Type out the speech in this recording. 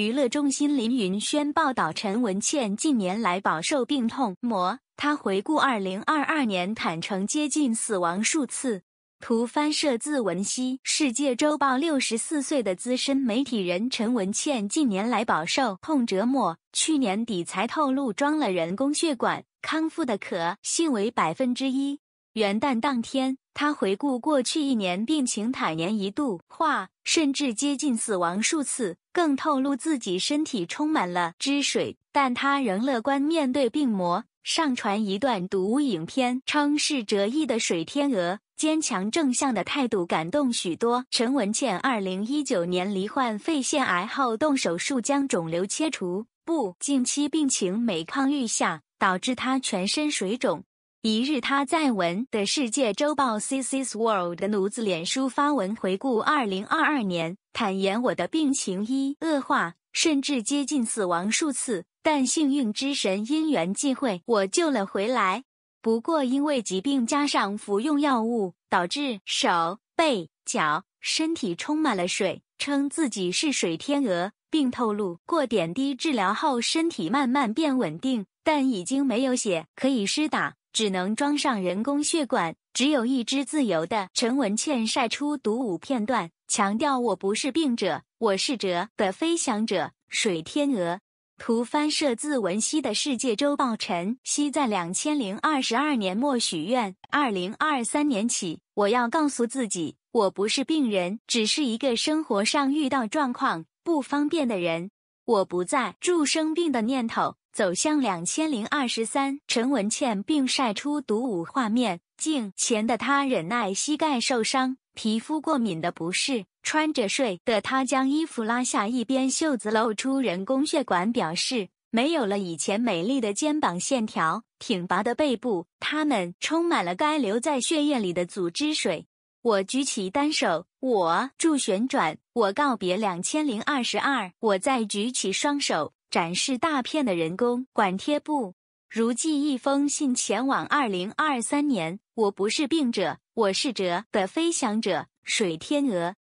娱乐中心林云轩报道，陈文茜近年来饱受病痛磨，她回顾二零二二年，坦诚接近死亡数次。图翻摄自文熙《世界周报，六十四岁的资深媒体人陈文茜近年来饱受痛折磨，去年底才透露装了人工血管，康复的可信为百分之一。元旦当天，他回顾过去一年病情，坦言一度化甚至接近死亡数次，更透露自己身体充满了汁水，但他仍乐观面对病魔，上传一段独影片，称是折翼的水天鹅。坚强正向的态度感动许多。陈文茜二零一九年罹患肺腺癌后动手术将肿瘤切除，不近期病情每况愈下，导致他全身水肿。一日，他在文的世界周报《C C S World》的奴子脸书发文回顾2022年，坦言我的病情一恶化，甚至接近死亡数次，但幸运之神因缘际会，我救了回来。不过因为疾病加上服用药物，导致手、背、脚、身体充满了水，称自己是水天鹅，并透露过点滴治疗后，身体慢慢变稳定，但已经没有血，可以施打。只能装上人工血管，只有一只自由的陈文茜晒出独舞片段，强调我不是病者，我是者的飞翔者水天鹅。图翻摄自文熙的世界周报。陈熙在两千零二十二年末许愿：二零二三年起，我要告诉自己，我不是病人，只是一个生活上遇到状况不方便的人。我不在住生病的念头。走向两千零二十三，陈文茜并晒出独舞画面。镜前的她忍耐膝盖受伤、皮肤过敏的不适，穿着睡的她将衣服拉下一边袖子，露出人工血管，表示没有了以前美丽的肩膀线条、挺拔的背部。他们充满了该留在血液里的组织水。我举起单手，我助旋转，我告别两千零二十二，我再举起双手。展示大片的人工管贴布，如寄一封信前往2023年。我不是病者，我是者的飞翔者，水天鹅。